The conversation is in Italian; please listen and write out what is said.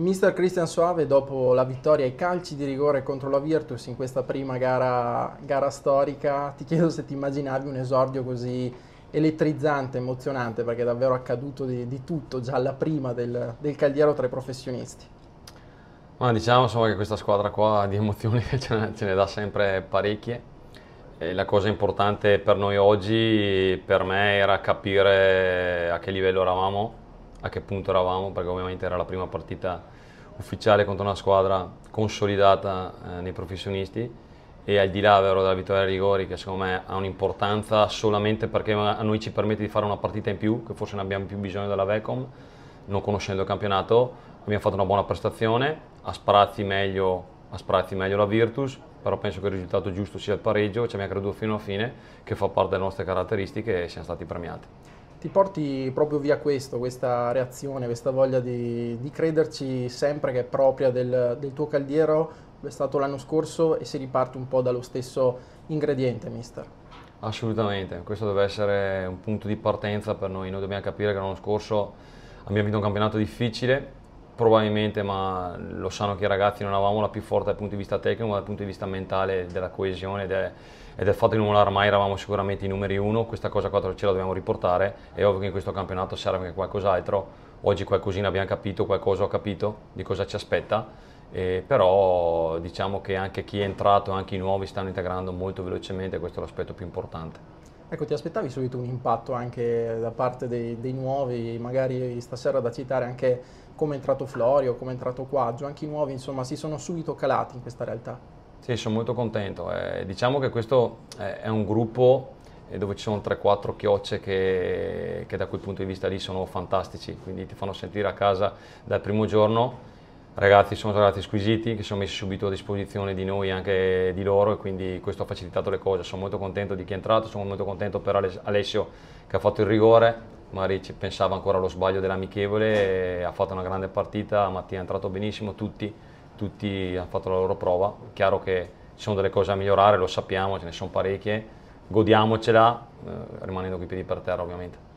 Mister Christian Suave dopo la vittoria ai calci di rigore contro la Virtus in questa prima gara, gara storica, ti chiedo se ti immaginavi un esordio così elettrizzante, emozionante, perché è davvero accaduto di, di tutto già alla prima del, del Caldiero tra i professionisti. Ma diciamo insomma, che questa squadra qua di emozioni ce ne, ce ne dà sempre parecchie. E la cosa importante per noi oggi, per me, era capire a che livello eravamo a che punto eravamo, perché ovviamente era la prima partita ufficiale contro una squadra consolidata eh, nei professionisti e al di là vero, della vittoria ai rigori che secondo me ha un'importanza solamente perché a noi ci permette di fare una partita in più, che forse ne abbiamo più bisogno della Vecom, non conoscendo il campionato, abbiamo fatto una buona prestazione, a sprazzi meglio, a sprazzi meglio la Virtus, però penso che il risultato giusto sia il pareggio, ci abbiamo creduto fino alla fine, che fa parte delle nostre caratteristiche e siamo stati premiati ti porti proprio via questo, questa reazione, questa voglia di, di crederci sempre che è propria del, del tuo caldiero, è stato l'anno scorso e si riparte un po' dallo stesso ingrediente, mister. Assolutamente, questo deve essere un punto di partenza per noi, noi dobbiamo capire che l'anno scorso abbiamo vinto un campionato difficile, probabilmente, ma lo sanno che i ragazzi non avevamo la più forte dal punto di vista tecnico, ma dal punto di vista mentale della coesione del, e del fatto di non volare mai eravamo sicuramente i numeri uno, questa cosa qua ce la dobbiamo riportare, è ovvio che in questo campionato serve anche qualcos'altro, oggi qualcosina abbiamo capito, qualcosa ho capito di cosa ci aspetta, eh, però diciamo che anche chi è entrato, anche i nuovi stanno integrando molto velocemente, questo è l'aspetto più importante. Ecco, ti aspettavi subito un impatto anche da parte dei, dei nuovi, magari stasera da citare anche come è entrato Florio, come è entrato Quaggio, anche i nuovi insomma si sono subito calati in questa realtà. Sì, sono molto contento. Eh, diciamo che questo è un gruppo eh, dove ci sono 3-4 chiocce che, che da quel punto di vista lì sono fantastici, quindi ti fanno sentire a casa dal primo giorno ragazzi sono stati squisiti, che si sono messi subito a disposizione di noi e anche di loro e quindi questo ha facilitato le cose. Sono molto contento di chi è entrato, sono molto contento per Alessio che ha fatto il rigore, magari pensava ancora allo sbaglio dell'amichevole, ha fatto una grande partita, Mattia è entrato benissimo, tutti, tutti hanno fatto la loro prova. Chiaro che ci sono delle cose da migliorare, lo sappiamo, ce ne sono parecchie, godiamocela eh, rimanendo con i piedi per terra ovviamente.